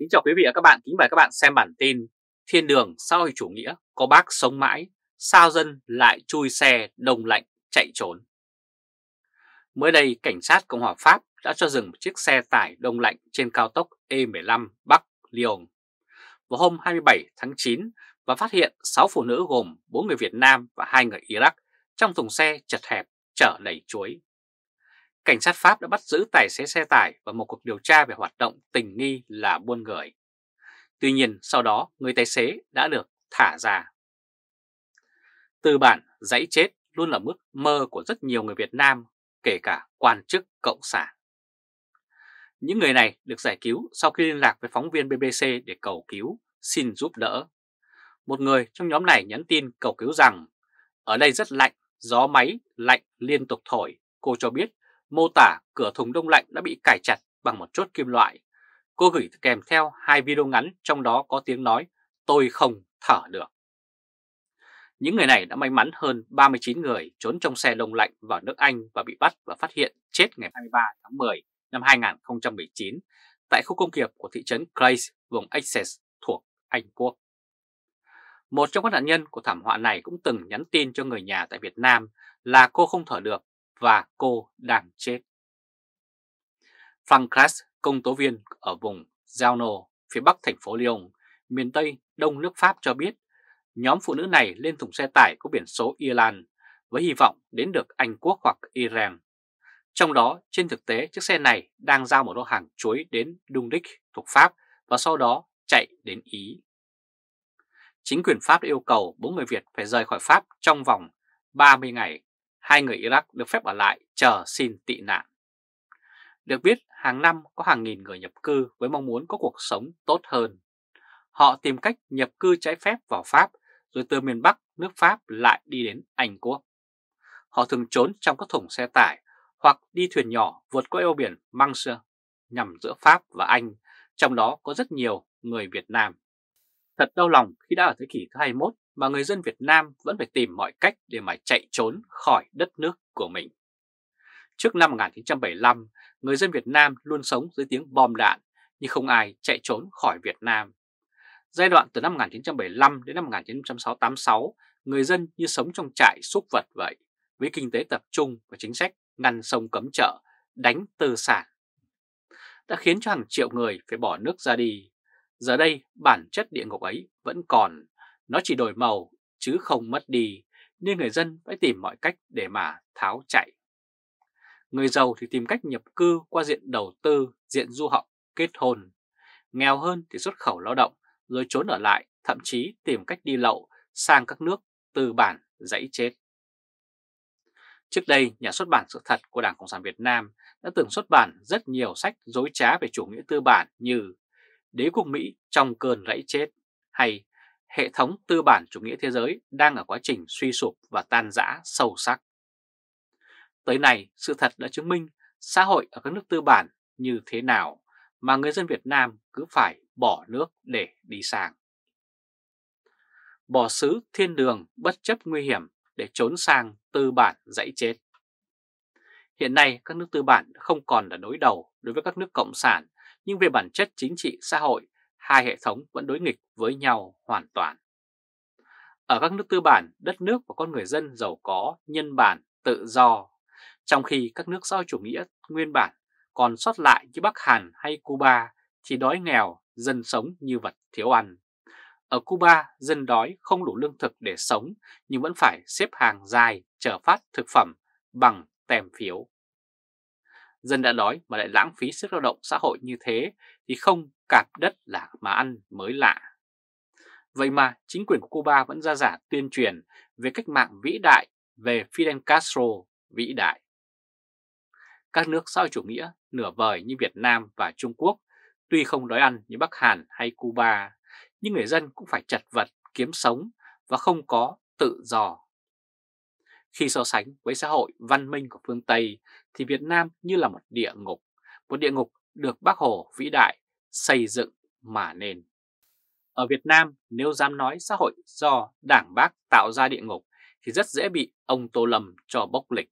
Kính chào quý vị và các bạn, kính mời các bạn xem bản tin Thiên đường sau chủ nghĩa có bác sống mãi, sao dân lại chui xe đông lạnh chạy trốn. Mới đây, cảnh sát Cộng hòa Pháp đã cho dừng một chiếc xe tải đông lạnh trên cao tốc E15 Bắc Lyon vào hôm 27 tháng 9 và phát hiện 6 phụ nữ gồm 4 người Việt Nam và 2 người Iraq trong thùng xe chật hẹp chở đầy chuối cảnh sát Pháp đã bắt giữ tài xế xe tải và một cuộc điều tra về hoạt động tình nghi là buôn người. Tuy nhiên sau đó người tài xế đã được thả ra. Từ bản dãy chết luôn là mức mơ của rất nhiều người Việt Nam, kể cả quan chức cộng sản. Những người này được giải cứu sau khi liên lạc với phóng viên BBC để cầu cứu, xin giúp đỡ. Một người trong nhóm này nhắn tin cầu cứu rằng, ở đây rất lạnh, gió máy lạnh liên tục thổi, cô cho biết mô tả cửa thùng đông lạnh đã bị cải chặt bằng một chốt kim loại. Cô gửi kèm theo hai video ngắn trong đó có tiếng nói tôi không thở được. Những người này đã may mắn hơn 39 người trốn trong xe đông lạnh vào nước Anh và bị bắt và phát hiện chết ngày 23 tháng 10 năm 2019 tại khu công nghiệp của thị trấn Grace, vùng Essex thuộc Anh Quốc. Một trong các nạn nhân của thảm họa này cũng từng nhắn tin cho người nhà tại Việt Nam là cô không thở được và cô đang chết. Frank công tố viên ở vùng Giano, phía bắc thành phố Lyon, miền Tây, đông nước Pháp cho biết nhóm phụ nữ này lên thùng xe tải có biển số Ireland với hy vọng đến được Anh Quốc hoặc Iran. Trong đó, trên thực tế, chiếc xe này đang giao một lô hàng chuối đến Dundich thuộc Pháp và sau đó chạy đến Ý. Chính quyền Pháp yêu cầu bốn người Việt phải rời khỏi Pháp trong vòng 30 ngày hai người Iraq được phép ở lại chờ xin tị nạn. Được biết, hàng năm có hàng nghìn người nhập cư với mong muốn có cuộc sống tốt hơn. Họ tìm cách nhập cư trái phép vào Pháp, rồi từ miền Bắc nước Pháp lại đi đến Anh Quốc. Họ thường trốn trong các thùng xe tải hoặc đi thuyền nhỏ vượt qua eo biển Manche nhằm giữa Pháp và Anh, trong đó có rất nhiều người Việt Nam. Thật đau lòng khi đã ở thế kỷ thứ 21 mà người dân Việt Nam vẫn phải tìm mọi cách để mà chạy trốn khỏi đất nước của mình. Trước năm 1975, người dân Việt Nam luôn sống dưới tiếng bom đạn, nhưng không ai chạy trốn khỏi Việt Nam. Giai đoạn từ năm 1975 đến năm 1986, người dân như sống trong trại súc vật vậy, với kinh tế tập trung và chính sách ngăn sông cấm chợ, đánh tư sản. Đã khiến cho hàng triệu người phải bỏ nước ra đi. Giờ đây bản chất địa ngục ấy vẫn còn, nó chỉ đổi màu chứ không mất đi, nên người dân phải tìm mọi cách để mà tháo chạy. Người giàu thì tìm cách nhập cư qua diện đầu tư, diện du học, kết hôn. Nghèo hơn thì xuất khẩu lao động, rồi trốn ở lại, thậm chí tìm cách đi lậu sang các nước từ bản dãy chết. Trước đây, nhà xuất bản sự thật của Đảng Cộng sản Việt Nam đã từng xuất bản rất nhiều sách dối trá về chủ nghĩa tư bản như đế quốc Mỹ trong cơn rẫy chết hay hệ thống tư bản chủ nghĩa thế giới đang ở quá trình suy sụp và tan rã sâu sắc. Tới nay, sự thật đã chứng minh xã hội ở các nước tư bản như thế nào mà người dân Việt Nam cứ phải bỏ nước để đi sang. Bỏ xứ thiên đường bất chấp nguy hiểm để trốn sang tư bản dãy chết. Hiện nay, các nước tư bản không còn là đối đầu đối với các nước cộng sản nhưng về bản chất chính trị xã hội, hai hệ thống vẫn đối nghịch với nhau hoàn toàn. Ở các nước tư bản, đất nước và con người dân giàu có, nhân bản, tự do, trong khi các nước xã hội chủ nghĩa nguyên bản còn sót lại như Bắc Hàn hay Cuba thì đói nghèo, dân sống như vật thiếu ăn. Ở Cuba, dân đói không đủ lương thực để sống nhưng vẫn phải xếp hàng dài chờ phát thực phẩm bằng tem phiếu dân đã đói mà lại lãng phí sức lao động xã hội như thế thì không cạp đất là mà ăn mới lạ. Vậy mà chính quyền của Cuba vẫn ra giả tuyên truyền về cách mạng vĩ đại về Fidel Castro vĩ đại. Các nước xã hội chủ nghĩa nửa vời như Việt Nam và Trung Quốc tuy không đói ăn như Bắc Hàn hay Cuba, nhưng người dân cũng phải chật vật kiếm sống và không có tự do khi so sánh với xã hội văn minh của phương Tây thì Việt Nam như là một địa ngục, một địa ngục được bác Hồ vĩ đại xây dựng mà nên. Ở Việt Nam nếu dám nói xã hội do đảng bác tạo ra địa ngục thì rất dễ bị ông Tô Lâm cho bốc lịch.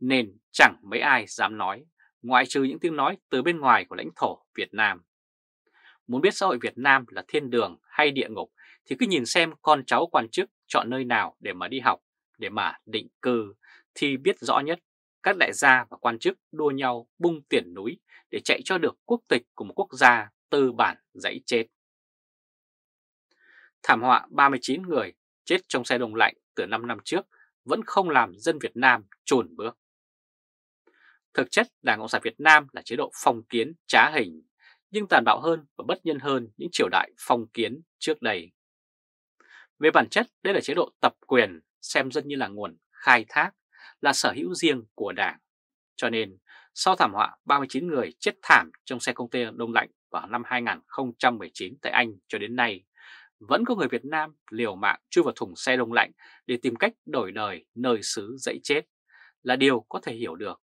Nên chẳng mấy ai dám nói, ngoại trừ những tiếng nói từ bên ngoài của lãnh thổ Việt Nam. Muốn biết xã hội Việt Nam là thiên đường hay địa ngục thì cứ nhìn xem con cháu quan chức chọn nơi nào để mà đi học để mà định cư thì biết rõ nhất các đại gia và quan chức đua nhau bung tiền núi để chạy cho được quốc tịch của một quốc gia tư bản dãy chết. Thảm họa 39 người chết trong xe đông lạnh từ 5 năm trước vẫn không làm dân Việt Nam trồn bước. Thực chất Đảng Cộng sản Việt Nam là chế độ phong kiến trá hình, nhưng tàn bạo hơn và bất nhân hơn những triều đại phong kiến trước đây. Về bản chất, đây là chế độ tập quyền xem dân như là nguồn khai thác, là sở hữu riêng của Đảng. Cho nên, sau thảm họa 39 người chết thảm trong xe container đông lạnh vào năm 2019 tại Anh cho đến nay, vẫn có người Việt Nam liều mạng chui vào thùng xe đông lạnh để tìm cách đổi đời nơi xứ dãy chết là điều có thể hiểu được.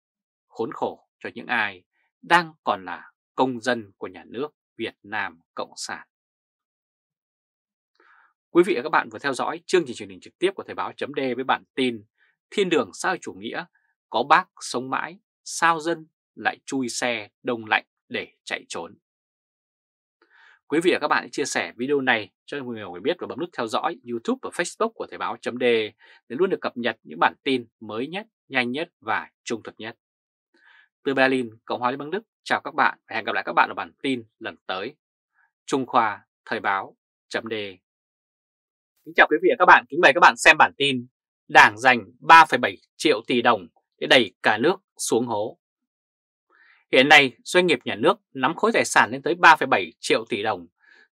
Khốn khổ cho những ai đang còn là công dân của nhà nước Việt Nam Cộng sản. Quý vị và các bạn vừa theo dõi chương trình truyền hình trực tiếp của Thời báo chấm với bản tin Thiên đường sao chủ nghĩa, có bác sống mãi, sao dân lại chui xe đông lạnh để chạy trốn. Quý vị và các bạn hãy chia sẻ video này cho nhiều người biết và bấm nút theo dõi YouTube và Facebook của Thời báo chấm để luôn được cập nhật những bản tin mới nhất, nhanh nhất và trung thực nhất. Từ Berlin, Cộng hòa Liên bang Đức, chào các bạn và hẹn gặp lại các bạn ở bản tin lần tới. Trung Khoa, Thời báo, chấm Kính chào quý vị và các bạn, kính mời các bạn xem bản tin Đảng dành 3,7 triệu tỷ đồng để đẩy cả nước xuống hố. Hiện nay, doanh nghiệp nhà nước nắm khối tài sản lên tới 3,7 triệu tỷ đồng,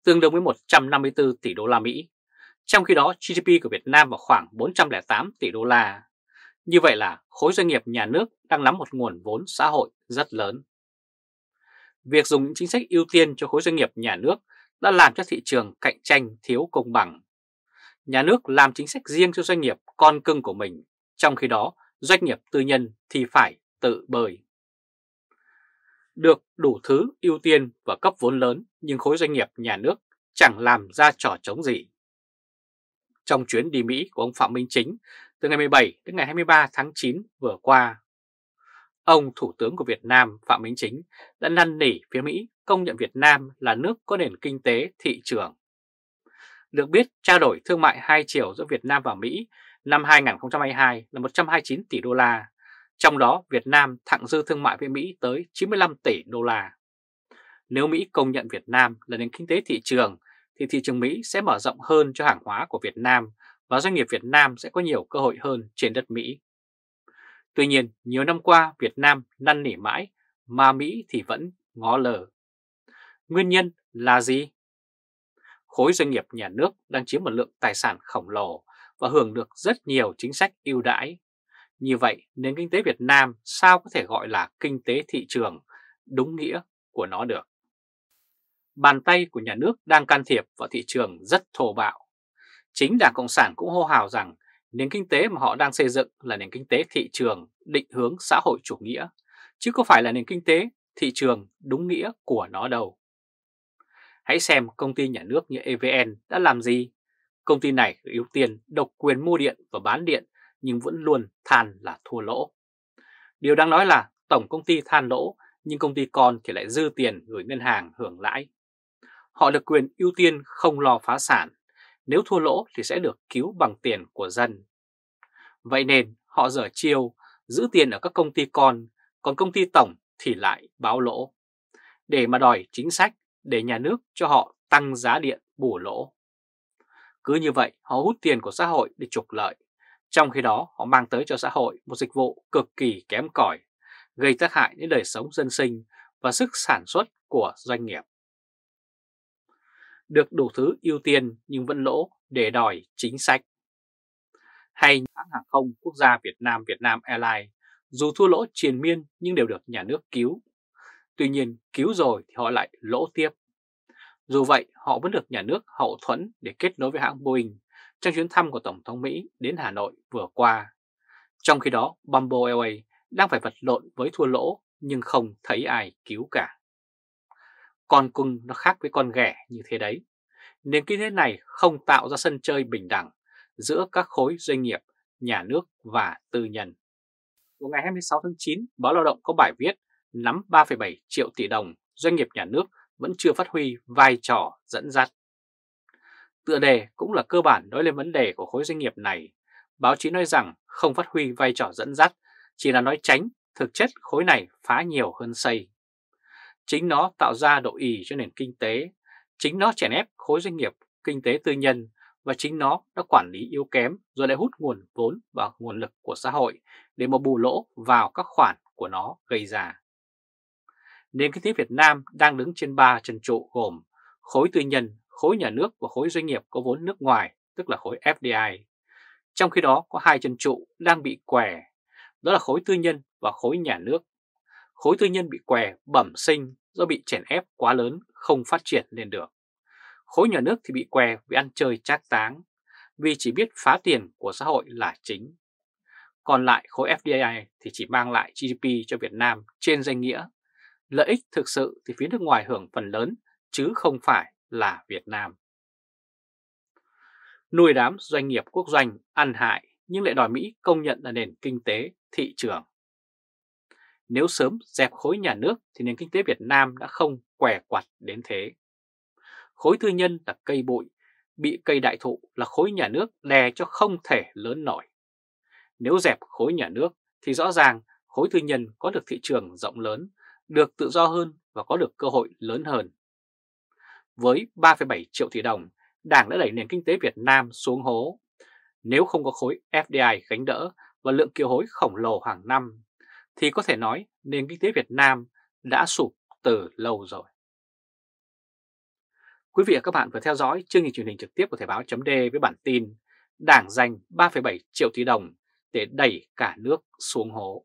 tương đương với 154 tỷ đô la Mỹ. Trong khi đó, GDP của Việt Nam vào khoảng 408 tỷ đô la. Như vậy là khối doanh nghiệp nhà nước đang nắm một nguồn vốn xã hội rất lớn. Việc dùng những chính sách ưu tiên cho khối doanh nghiệp nhà nước đã làm cho thị trường cạnh tranh thiếu công bằng nhà nước làm chính sách riêng cho doanh nghiệp con cưng của mình, trong khi đó doanh nghiệp tư nhân thì phải tự bơi. Được đủ thứ ưu tiên và cấp vốn lớn nhưng khối doanh nghiệp nhà nước chẳng làm ra trò chống gì. Trong chuyến đi Mỹ của ông Phạm Minh Chính từ ngày 17 đến ngày 23 tháng 9 vừa qua, ông Thủ tướng của Việt Nam Phạm Minh Chính đã năn nỉ phía Mỹ công nhận Việt Nam là nước có nền kinh tế thị trường được biết, trao đổi thương mại hai chiều giữa Việt Nam và Mỹ năm 2022 là 129 tỷ đô la, trong đó Việt Nam thặng dư thương mại với Mỹ tới 95 tỷ đô la. Nếu Mỹ công nhận Việt Nam là nền kinh tế thị trường, thì thị trường Mỹ sẽ mở rộng hơn cho hàng hóa của Việt Nam và doanh nghiệp Việt Nam sẽ có nhiều cơ hội hơn trên đất Mỹ. Tuy nhiên, nhiều năm qua Việt Nam năn nỉ mãi mà Mỹ thì vẫn ngó lờ. Nguyên nhân là gì? khối doanh nghiệp nhà nước đang chiếm một lượng tài sản khổng lồ và hưởng được rất nhiều chính sách ưu đãi. Như vậy, nền kinh tế Việt Nam sao có thể gọi là kinh tế thị trường đúng nghĩa của nó được? Bàn tay của nhà nước đang can thiệp vào thị trường rất thô bạo. Chính Đảng Cộng sản cũng hô hào rằng nền kinh tế mà họ đang xây dựng là nền kinh tế thị trường định hướng xã hội chủ nghĩa, chứ có phải là nền kinh tế thị trường đúng nghĩa của nó đâu. Hãy xem công ty nhà nước như EVN đã làm gì. Công ty này ưu tiên độc quyền mua điện và bán điện nhưng vẫn luôn than là thua lỗ. Điều đang nói là tổng công ty than lỗ nhưng công ty con thì lại dư tiền gửi ngân hàng hưởng lãi. Họ được quyền ưu tiên không lo phá sản, nếu thua lỗ thì sẽ được cứu bằng tiền của dân. Vậy nên họ dở chiêu giữ tiền ở các công ty con, còn công ty tổng thì lại báo lỗ. Để mà đòi chính sách, để nhà nước cho họ tăng giá điện bù lỗ. Cứ như vậy họ hút tiền của xã hội để trục lợi, trong khi đó họ mang tới cho xã hội một dịch vụ cực kỳ kém cỏi, gây tác hại đến đời sống dân sinh và sức sản xuất của doanh nghiệp. Được đủ thứ ưu tiên nhưng vẫn lỗ để đòi chính sách. Hay hãng hàng không quốc gia Việt Nam Việt Nam Airlines dù thua lỗ triền miên nhưng đều được nhà nước cứu Tuy nhiên cứu rồi thì họ lại lỗ tiếp. Dù vậy họ vẫn được nhà nước hậu thuẫn để kết nối với hãng Boeing trong chuyến thăm của Tổng thống Mỹ đến Hà Nội vừa qua. Trong khi đó Bamboo Airways đang phải vật lộn với thua lỗ nhưng không thấy ai cứu cả. Con cưng nó khác với con ghẻ như thế đấy. Nền kinh tế này không tạo ra sân chơi bình đẳng giữa các khối doanh nghiệp, nhà nước và tư nhân. Vào ngày 26 tháng 9, báo Lao động có bài viết nắm 3,7 triệu tỷ đồng, doanh nghiệp nhà nước vẫn chưa phát huy vai trò dẫn dắt. Tựa đề cũng là cơ bản nói lên vấn đề của khối doanh nghiệp này. Báo chí nói rằng không phát huy vai trò dẫn dắt, chỉ là nói tránh, thực chất khối này phá nhiều hơn xây. Chính nó tạo ra độ ỉ cho nền kinh tế, chính nó chèn ép khối doanh nghiệp kinh tế tư nhân và chính nó đã quản lý yếu kém rồi lại hút nguồn vốn và nguồn lực của xã hội để mà bù lỗ vào các khoản của nó gây ra nền kinh tế Việt Nam đang đứng trên ba chân trụ gồm khối tư nhân, khối nhà nước và khối doanh nghiệp có vốn nước ngoài, tức là khối FDI. Trong khi đó có hai chân trụ đang bị què, đó là khối tư nhân và khối nhà nước. Khối tư nhân bị què bẩm sinh do bị chèn ép quá lớn không phát triển lên được. Khối nhà nước thì bị què vì ăn chơi trác táng, vì chỉ biết phá tiền của xã hội là chính. Còn lại khối FDI thì chỉ mang lại GDP cho Việt Nam trên danh nghĩa lợi ích thực sự thì phía nước ngoài hưởng phần lớn chứ không phải là Việt Nam. Nuôi đám doanh nghiệp quốc doanh ăn hại nhưng lại đòi Mỹ công nhận là nền kinh tế thị trường. Nếu sớm dẹp khối nhà nước thì nền kinh tế Việt Nam đã không què quặt đến thế. Khối tư nhân là cây bụi, bị cây đại thụ là khối nhà nước đè cho không thể lớn nổi. Nếu dẹp khối nhà nước thì rõ ràng khối tư nhân có được thị trường rộng lớn được tự do hơn và có được cơ hội lớn hơn. Với 3,7 triệu tỷ đồng, Đảng đã đẩy nền kinh tế Việt Nam xuống hố. Nếu không có khối FDI gánh đỡ và lượng kiều hối khổng lồ hàng năm, thì có thể nói nền kinh tế Việt Nam đã sụp từ lâu rồi. Quý vị và các bạn vừa theo dõi chương trình truyền hình trực tiếp của Thời báo chấm với bản tin Đảng dành 3,7 triệu tỷ đồng để đẩy cả nước xuống hố.